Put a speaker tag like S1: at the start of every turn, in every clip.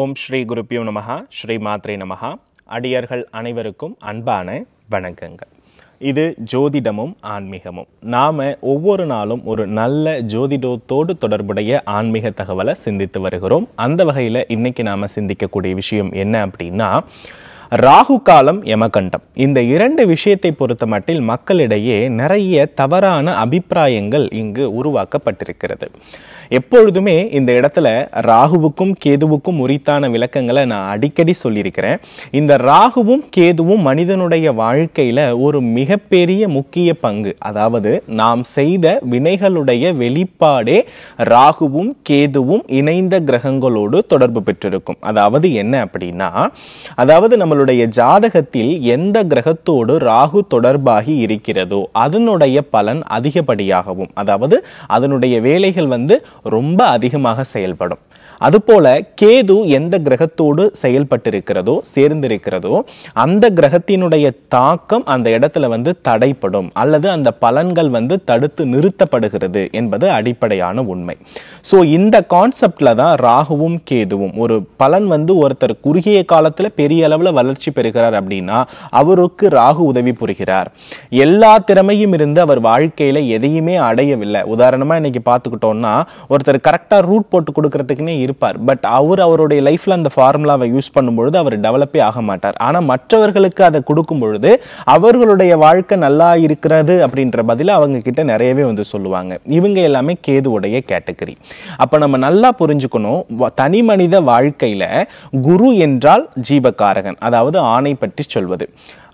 S1: ஓம் ஸ்ரீ குருப்பியோ நமஹா ஸ்ரீ மாத்ரே நமகா அடியர்கள் அனைவருக்கும் அன்பான வணக்கங்கள் இது ஜோதிடமும் ஆன்மீகமும் நாம் ஒவ்வொரு நாளும் ஒரு நல்ல ஜோதிடத்தோடு தொடர்புடைய ஆன்மீக தகவலை சிந்தித்து வருகிறோம் அந்த வகையில் இன்றைக்கி நாம் சிந்திக்கக்கூடிய விஷயம் என்ன அப்படின்னா ராகு காலம் யமகண்டம் இந்த இரண்டு விஷயத்தை பொறுத்த மட்டில் மக்களிடையே நிறைய தவறான அபிப்பிராயங்கள் இங்கு உருவாக்கப்பட்டிருக்கிறது எப்பொழுதுமே இந்த இடத்துல ராகுவுக்கும் கேதுவுக்கும் உரித்தான விளக்கங்களை நான் அடிக்கடி சொல்லியிருக்கிறேன் இந்த ராகுவும் கேதுவும் மனிதனுடைய வாழ்க்கையில் ஒரு மிகப்பெரிய முக்கிய பங்கு அதாவது நாம் செய்த வினைகளுடைய வெளிப்பாடே ராகுவும் கேதுவும் இணைந்த கிரகங்களோடு தொடர்பு பெற்றிருக்கும் அதாவது என்ன அப்படின்னா அதாவது நம்மளுடைய ஜாதகத்தில் எந்த கிரகத்தோடு ராகு தொடர்பாகி இருக்கிறதோ அதனுடைய பலன் அதிகப்படியாகவும் அதாவது அதனுடைய வேலைகள் வந்து ரொம்ப அதிகமாக செயல்படும் அதுபோல கேது எந்த கிரகத்தோடு செயல்பட்டிருக்கிறதோ சேர்ந்திருக்கிறதோ அந்த கிரகத்தினுடைய தாக்கம் அந்த இடத்துல வந்து தடைப்படும் அல்லது அந்த பலன்கள் வந்து தடுத்து நிறுத்தப்படுகிறது என்பது அடிப்படையான உண்மை ஸோ இந்த கான்செப்டில் தான் ராகுவும் கேதுவும் ஒரு பலன் வந்து ஒருத்தர் குறுகிய காலத்தில் பெரிய அளவில் வளர்ச்சி பெறுகிறார் அப்படின்னா அவருக்கு ராகு உதவி புரிகிறார் எல்லா திறமையும் இருந்து அவர் வாழ்க்கையில் எதையுமே அடையவில்லை உதாரணமாக இன்னைக்கு பார்த்துக்கிட்டோம்னா ஒருத்தர் கரெக்டாக ரூட் போட்டு கொடுக்கறதுக்குன்னே இருப்பார் பட் அவர் அவருடைய லைஃப்ல அந்த ஃபார்முலாவை யூஸ் பண்ணும்பொழுது அவர் டெவலப்பே ஆக மாட்டார் ஆனால் மற்றவர்களுக்கு அதை கொடுக்கும் பொழுது அவர்களுடைய வாழ்க்கை நல்லா இருக்கிறது அப்படின்ற பதில் அவங்க கிட்ட நிறையவே வந்து சொல்லுவாங்க இவங்க எல்லாமே கேதுவுடைய கேட்டகரி அப்போ நம்ம நல்லா புரிஞ்சுக்கணும் தனி மனித வாழ்க்கையில் குரு என்றால் ஜீவகாரகன் அதாவது ஆணை பற்றி சொல்வது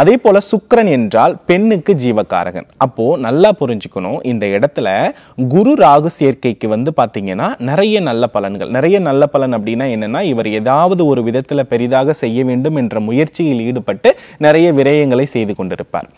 S1: அதே போல சுக்கரன் என்றால் பெண்ணுக்கு ஜீவகாரகன் அப்போ நல்லா புரிஞ்சுக்கணும் இந்த இடத்துல குரு ராகு சேர்க்கைக்கு வந்து பார்த்தீங்கன்னா நிறைய நல்ல பலன்கள் நிறைய நல்ல பலன் அப்படின்னா என்னன்னா இவர் ஏதாவது ஒரு விதத்தில் பெரிதாக செய்ய வேண்டும் என்ற முயற்சியில் ஈடுபட்டு நிறைய விரயங்களை செய்து கொண்டிருப்பார்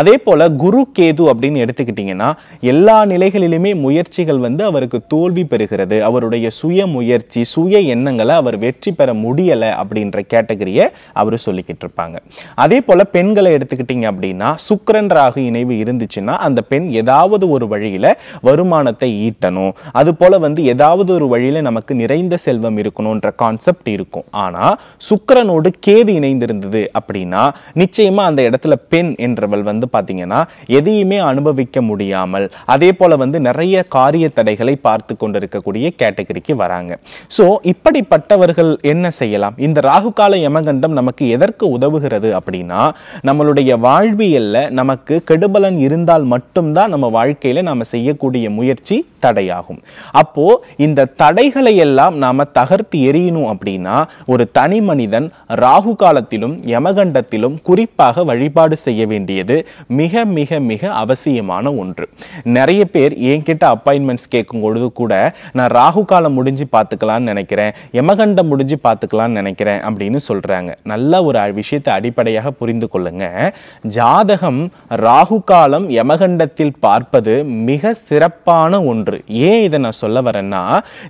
S1: அதே போல் குரு கேது அப்படின்னு எடுத்துக்கிட்டிங்கன்னா எல்லா நிலைகளிலுமே முயற்சிகள் வந்து அவருக்கு தோல்வி பெறுகிறது அவருடைய சுய முயற்சி சுய எண்ணங்களை அவர் வெற்றி பெற முடியலை அப்படின்ற கேட்டகரியை அவர் சொல்லிக்கிட்டு இருப்பாங்க அதே போல் பெண்களை எடுத்துக்கிட்டிங்க அப்படின்னா சுக்கரன் ராகு இணைவு இருந்துச்சுன்னா அந்த பெண் ஏதாவது ஒரு வழியில் வருமானத்தை ஈட்டணும் அது போல வந்து ஏதாவது ஒரு வழியில் நமக்கு நிறைந்த செல்வம் இருக்கணும்ன்ற கான்செப்ட் இருக்கும் ஆனால் சுக்கரனோடு கேது இணைந்திருந்தது அப்படின்னா நிச்சயமாக அந்த இடத்துல பெண் என்றவள் வந்து வந்து பார்த்தீங்கன்னா எதையுமே அனுபவிக்க முடியாமல் அதே போல் வந்து நிறைய காரிய தடைகளை பார்த்து கொண்டிருக்கக்கூடிய கேட்டகரிக்கு வராங்க ஸோ இப்படிப்பட்டவர்கள் என்ன செய்யலாம் இந்த ராகுகால யமகண்டம் நமக்கு எதற்கு உதவுகிறது அப்படின்னா நம்மளுடைய வாழ்வியலில் நமக்கு கெடுபலன் இருந்தால் மட்டும்தான் நம்ம வாழ்க்கையில் நாம் செய்யக்கூடிய முயற்சி தடையாகும் அப்போ இந்த தடைகளை எல்லாம் நாம் தகர்த்து எரியணும் அப்படின்னா ஒரு தனி மனிதன் ராகு காலத்திலும் யமகண்டத்திலும் குறிப்பாக வழிபாடு செய்ய வேண்டியது மிக மிக மிக அவசியமான ஒன்று நிறைய பேர் என்கிட்ட அப்பாயின்மெண்ட்ஸ் கேட்கும் பொழுது கூட நான் ராகு காலம் முடிஞ்சு பார்த்துக்கலாம்னு நினைக்கிறேன் யமகண்டம் முடிஞ்சு பார்த்துக்கலாம்னு நினைக்கிறேன் அப்படின்னு சொல்கிறாங்க நல்ல ஒரு விஷயத்தை அடிப்படையாக புரிந்து கொள்ளுங்க ஜாதகம் ராகு காலம் யமகண்டத்தில் பார்ப்பது மிக சிறப்பான ஒன்று ஏன் இதை நான் சொல்ல வரேன்னா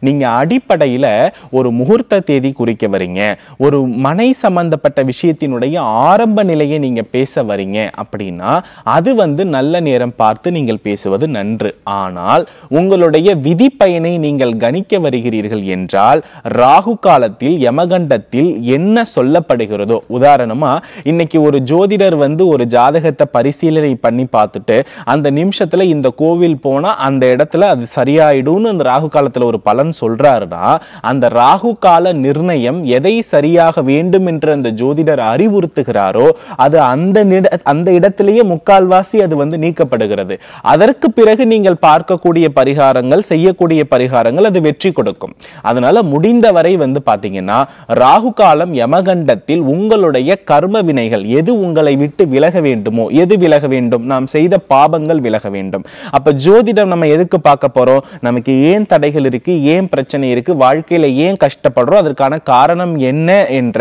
S1: நீங்கள் அடிப்படையில் ஒரு முகூர்த்த தேதி குறிக்க வரீங்க ஒரு மனை சம்பந்தப்பட்ட விஷயத்தினுடைய ஆரம்ப நிலையை நீங்கள் பேச வரீங்க அப்படின்னா அப்படின்னா அது வந்து நல்ல நேரம் பார்த்து நீங்கள் பேசுவது நன்று ஆனால் உங்களுடைய விதி பயனை நீங்கள் கணிக்க வருகிறீர்கள் என்றால் ராகு காலத்தில் யமகண்டத்தில் என்ன சொல்லப்படுகிறதோ உதாரணமா இன்னைக்கு ஒரு ஜோதிடர் வந்து ஒரு ஜாதகத்தை பரிசீலனை பண்ணி பார்த்துட்டு அந்த நிமிஷத்துல இந்த கோவில் போனா அந்த இடத்துல அது சரியாயிடும்னு அந்த ராகு காலத்துல ஒரு பலன் சொல்றாருன்னா அந்த ராகு கால நிர்ணயம் எதை சரியாக வேண்டும் என்று அந்த ஜோதிடர் அறிவுறுத்துகிறாரோ அது அந்த அந்த இடத்துல அதிலேயே முக்கால்வாசி அது வந்து நீக்கப்படுகிறது அதற்கு பிறகு நீங்கள் பார்க்கக்கூடிய பரிகாரங்கள் செய்யக்கூடிய பரிகாரங்கள் அது வெற்றி கொடுக்கும் அதனால முடிந்தவரை வந்து பாத்தீங்கன்னா ராகு காலம் யமகண்டத்தில் உங்களுடைய கர்ம வினைகள் எது உங்களை விட்டு விலக வேண்டுமோ எது விலக வேண்டும் நாம் செய்த பாபங்கள் விலக வேண்டும் அப்ப ஜோதிடம் நம்ம எதுக்கு பார்க்க போறோம் நமக்கு ஏன் தடைகள் இருக்கு ஏன் பிரச்சனை இருக்கு வாழ்க்கையில ஏன் கஷ்டப்படுறோம் அதற்கான காரணம் என்ன என்ற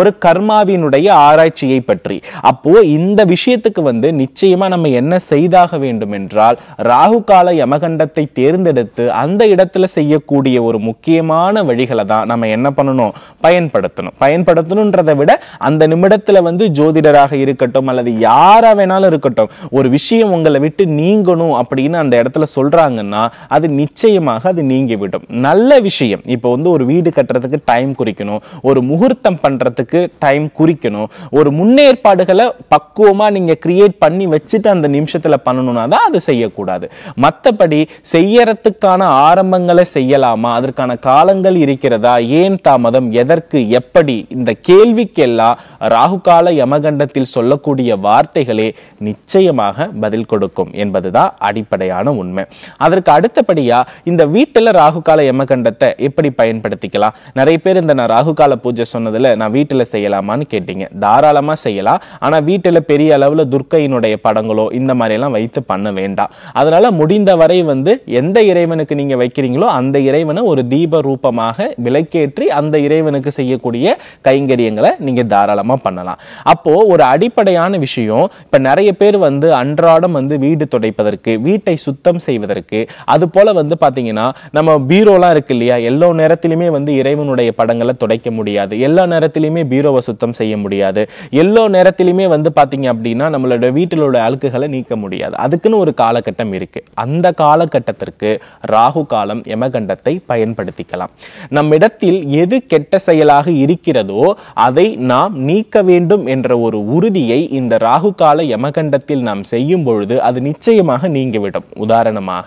S1: ஒரு கர்மாவினுடைய ஆராய்ச்சியை பற்றி அப்போ இந்த விஷயத்துக்கு வந்து வந்து நிச்சயமா நம்ம என்ன செய்தாக வேண்டும் என்றால் ராகு கால யமகண்டத்தை தேர்ந்தெடுத்து அந்த இடத்துல செய்யக்கூடிய ஒரு முக்கியமான வழிகளை தான் நம்ம என்ன பண்ணணும் பயன்படுத்தணும் பயன்படுத்தணுன்றதை விட அந்த நிமிடத்துல வந்து ஜோதிடராக இருக்கட்டும் அல்லது யாரா வேணாலும் இருக்கட்டும் ஒரு விஷயம் உங்களை விட்டு நீங்கணும் அப்படின்னு அந்த இடத்துல சொல்றாங்கன்னா அது நிச்சயமாக அது நீங்கிவிடும் நல்ல விஷயம் இப்போ வந்து ஒரு வீடு கட்டுறதுக்கு டைம் குறிக்கணும் ஒரு முகூர்த்தம் பண்றதுக்கு டைம் குறிக்கணும் ஒரு முன்னேற்பாடுகளை பக்குவமா நீங்க கிரியேட் கால்குலேட் பண்ணி வச்சுட்டு அந்த நிமிஷத்தில் பண்ணணும்னா தான் அது செய்யக்கூடாது மற்றபடி செய்யறதுக்கான ஆரம்பங்களை செய்யலாமா அதற்கான காலங்கள் இருக்கிறதா ஏன் தாமதம் எதற்கு எப்படி இந்த கேள்விக்கெல்லாம் ராகுகால யமகண்டத்தில் சொல்லக்கூடிய வார்த்தைகளே நிச்சயமாக பதில் கொடுக்கும் என்பதுதான் அடிப்படையான உண்மை அதற்கு அடுத்தபடியா இந்த வீட்டில் ராகுகால யமகண்டத்தை எப்படி பயன்படுத்திக்கலாம் நிறைய பேர் இந்த நான் ராகுகால பூஜை சொன்னதில் நான் வீட்டில் செய்யலாமான்னு கேட்டீங்க தாராளமாக செய்யலாம் ஆனால் வீட்டில் பெரிய அளவில் துர்க்க குழந்தையினுடைய படங்களோ இந்த எல்லாம் வைத்து பண்ண வேண்டாம் அதனால முடிந்த வரை வந்து எந்த இறைவனுக்கு நீங்க வைக்கிறீங்களோ அந்த இறைவனை ஒரு தீப ரூபமாக விலக்கேற்றி அந்த இறைவனுக்கு செய்யக்கூடிய கைங்கரியங்களை நீங்க தாராளமா பண்ணலாம் அப்போ ஒரு அடிப்படையான விஷயம் இப்போ நிறைய பேர் வந்து அன்றாடம் வந்து வீடு துடைப்பதற்கு வீட்டை சுத்தம் செய்வதற்கு அது போல வந்து பார்த்தீங்கன்னா நம்ம பீரோலாம் இருக்கு இல்லையா எல்லா நேரத்திலுமே வந்து இறைவனுடைய படங்களை துடைக்க முடியாது எல்லா நேரத்திலுமே பீரோவை சுத்தம் செய்ய முடியாது எல்லா நேரத்திலுமே வந்து பார்த்தீங்க அப்படின்னா நம்மளோட வீட்டில் உள்ள அழுக்குகளை நீக்க முடியாது அதுக்குன்னு ஒரு காலகட்டம் இருக்கு அந்த காலகட்டத்திற்கு ராகு காலம் யமகண்டத்தை பயன்படுத்திக்கலாம் நம்மிடத்தில் எது கெட்ட செயலாக இருக்கிறதோ அதை நாம் நீக்க வேண்டும் என்ற ஒரு உறுதியை இந்த ராகு கால யமகண்டத்தில் நாம் செய்யும் பொழுது அது நிச்சயமாக நீங்கிவிடும் உதாரணமாக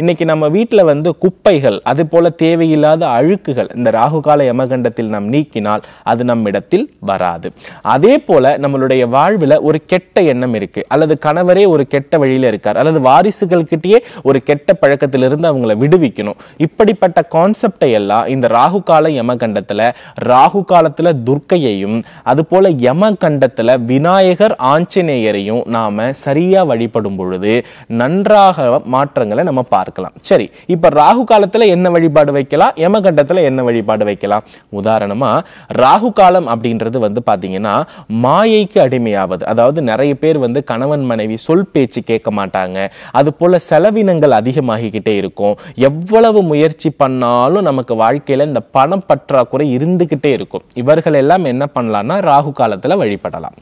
S1: இன்னைக்கு நம்ம வீட்டில் வந்து குப்பைகள் அது போல தேவையில்லாத அழுக்குகள் இந்த ராகு கால யமகண்டத்தில் நாம் நீக்கினால் அது நம்மிடத்தில் வராது அதே போல நம்மளுடைய வாழ்வில் ஒரு கெட்ட எண்ணம் இருக்கு அல்லது கணவரே ஒரு கெட்ட வழியில இருக்கார் அல்லது வாரிசுகள் கிட்டயே ஒரு கெட்ட பழக்கத்திலிருந்து அவங்கள விடுவிக்கணும் இப்படிப்பட்ட கான்செப்டை எல்லாம் இந்த ராகு கால யமகண்டத்தில் ராகு காலத்தில் துர்க்கையையும் அது யம கண்டத்துல விநாயகர் ஆஞ்சநேயரையும் நாம சரியா வழிபடும் பொழுது நன்றாக மாற்றங்களை நம்ம பார்க்கலாம் சரி இப்ப ராகு காலத்தில் என்ன வழிபாடு வைக்கலாம் யமகண்டத்தில் என்ன வழிபாடு வைக்கலாம் உதாரணமா ராகு காலம் அப்படின்றது வந்து பாத்தீங்கன்னா மாயைக்கு அடிமையாவது அதாவது நிறைய பேர் வந்து கணவன் மனைவி சொல் பேச்சு கேட்க மாட்டாங்க அது போல செலவினங்கள் அதிகமாகிக்கிட்டே இருக்கும் எவ்வளவு முயற்சி பண்ணாலும் நமக்கு வாழ்க்கையில் இந்த பணம் பற்றாக்குறை இருந்துக்கிட்டே இருக்கும் இவர்கள் எல்லாம் என்ன பண்ணலாம்னா ராகு காலத்தில் வழிபடலாம்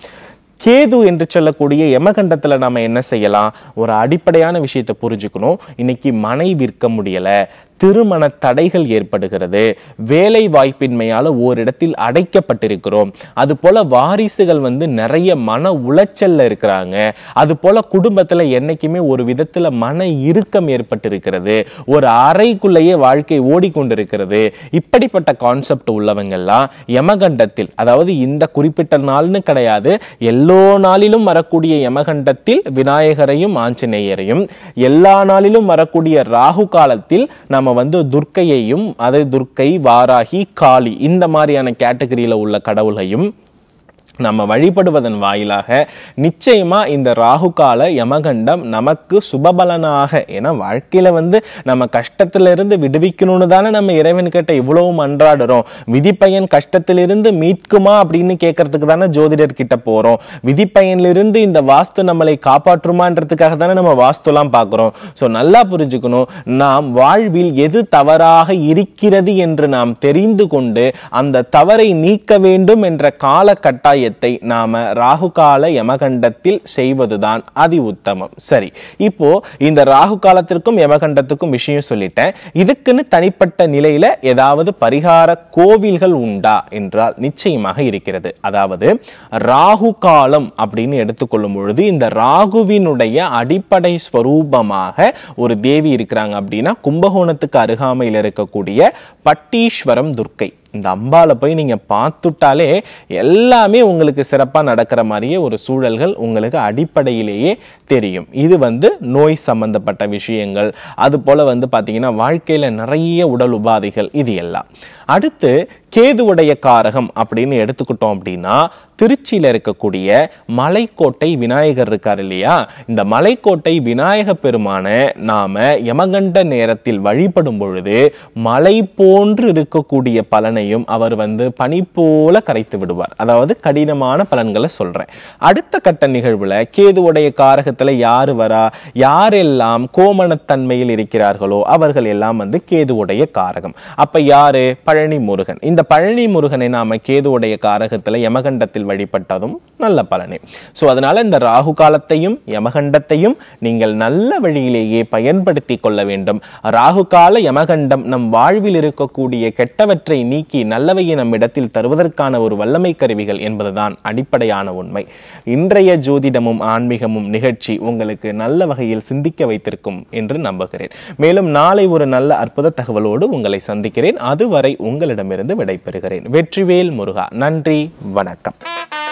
S1: கேது என்று சொல்லக்கூடிய யமகண்டத்தில் நாம் என்ன செய்யலாம் ஒரு அடிப்படையான விஷயத்தை புரிஞ்சுக்கணும் இன்னைக்கு மனை விற்க முடியலை திருமண தடைகள் ஏற்படுகிறது வேலை வாய்ப்பின்மையால் ஓரிடத்தில் அடைக்கப்பட்டிருக்கிறோம் அது போல வாரிசுகள் வந்து நிறைய மன உளைச்சல்ல இருக்கிறாங்க அது போல குடும்பத்தில் என்னைக்குமே ஒரு விதத்தில் மன இறுக்கம் ஏற்பட்டிருக்கிறது ஒரு அறைக்குள்ளேயே வாழ்க்கை ஓடிக்கொண்டிருக்கிறது இப்படிப்பட்ட கான்செப்ட் உள்ளவங்கெல்லாம் யமகண்டத்தில் அதாவது இந்த குறிப்பிட்ட நாள்னு கிடையாது எல்லோ நாளிலும் வரக்கூடிய யமகண்டத்தில் விநாயகரையும் ஆஞ்சநேயரையும் எல்லா நாளிலும் வரக்கூடிய ராகு காலத்தில் நம்ம நம்ம வந்து துர்க்கையையும் அதே துர்க்கை வாராகி காளி இந்த மாதிரியான கேட்டகரியில் உள்ள கடவுளையும் நம்ம வழிபடுவதன் வாயிலாக நிச்சயமாக இந்த ராகு கால யமகண்டம் நமக்கு சுபபலனாக ஏன்னா வாழ்க்கையில் வந்து நம்ம கஷ்டத்திலிருந்து விடுவிக்கணும்னு தானே நம்ம இறைவன்கிட்ட இவ்வளவும் அன்றாடுறோம் விதிப்பயன் கஷ்டத்திலிருந்து மீட்குமா அப்படின்னு கேட்கறதுக்கு தானே ஜோதிடர்கிட்ட போகிறோம் விதிப்பயனிலிருந்து இந்த வாஸ்து நம்மளை காப்பாற்றுமான்றதுக்காக தானே நம்ம வாஸ்துலாம் பார்க்குறோம் ஸோ நல்லா புரிஞ்சுக்கணும் நாம் வாழ்வில் எது தவறாக இருக்கிறது என்று நாம் தெரிந்து கொண்டு அந்த தவறை நீக்க வேண்டும் என்ற கால கட்டாய காரியத்தை நாம ராகுகால யமகண்டத்தில் செய்வதுதான் அதி உத்தமம் சரி இப்போ இந்த ராகு காலத்திற்கும் யமகண்டத்துக்கும் விஷயம் சொல்லிட்டேன் இதுக்குன்னு தனிப்பட்ட நிலையில ஏதாவது பரிகார கோவில்கள் உண்டா என்றால் நிச்சயமாக இருக்கிறது அதாவது ராகு காலம் அப்படின்னு எடுத்துக்கொள்ளும் பொழுது இந்த ராகுவினுடைய அடிப்படை ஸ்வரூபமாக ஒரு தேவி இருக்கிறாங்க அப்படின்னா கும்பகோணத்துக்கு அருகாமையில் இருக்கக்கூடிய பட்டீஸ்வரம் துர்க்கை இந்த அம்பால போய் நீங்கள் பார்த்துட்டாலே எல்லாமே உங்களுக்கு சிறப்பாக நடக்கிற மாதிரியே ஒரு சூழல்கள் உங்களுக்கு அடிப்படையிலேயே தெரியும் இது வந்து நோய் சம்பந்தப்பட்ட விஷயங்கள் அது போல வந்து பார்த்திங்கன்னா வாழ்க்கையில் நிறைய உடல் உபாதைகள் இது எல்லாம் அடுத்து கேதுவுடைய காரகம் அப்படின்னு எடுத்துக்கிட்டோம் அப்படின்னா திருச்சியில் இருக்கக்கூடிய மலைக்கோட்டை விநாயகர் இருக்கார் இல்லையா இந்த மலைக்கோட்டை விநாயக பெருமான நாம் யமகண்ட நேரத்தில் வழிபடும் பொழுது மலை போன்று இருக்கக்கூடிய பலனையும் அவர் வந்து பனி போல கரைத்து விடுவார் அதாவது கடினமான பலன்களை சொல்கிறேன் அடுத்த கட்ட நிகழ்வில் கேதுவுடைய காரகத்தை லக்னத்தில் யார் வரா யாரெல்லாம் கோமணத்தன்மையில் இருக்கிறார்களோ அவர்கள் எல்லாம் வந்து கேதுவுடைய காரகம் அப்போ யாரு பழனி முருகன் இந்த பழனி முருகனை நாம் கேதுவுடைய காரகத்தில் யமகண்டத்தில் வழிபட்டதும் நல்ல பலனே ஸோ அதனால இந்த ராகு காலத்தையும் யமகண்டத்தையும் நீங்கள் நல்ல வழியிலேயே பயன்படுத்தி கொள்ள வேண்டும் ராகு கால யமகண்டம் நம் வாழ்வில் இருக்கக்கூடிய கெட்டவற்றை நீக்கி நல்லவையை நம் இடத்தில் தருவதற்கான ஒரு வல்லமை கருவிகள் என்பதுதான் அடிப்படையான உண்மை இன்றைய ஜோதிடமும் ஆன்மீகமும் நிகழ்ச்சி நிகழ்ச்சி உங்களுக்கு நல்ல வகையில் சிந்திக்க வைத்திருக்கும் என்று நம்புகிறேன் மேலும் நாளை ஒரு நல்ல அற்புத தகவலோடு உங்களை சந்திக்கிறேன் அதுவரை உங்களிடமிருந்து விடைபெறுகிறேன் வெற்றிவேல் முருகா நன்றி வணக்கம்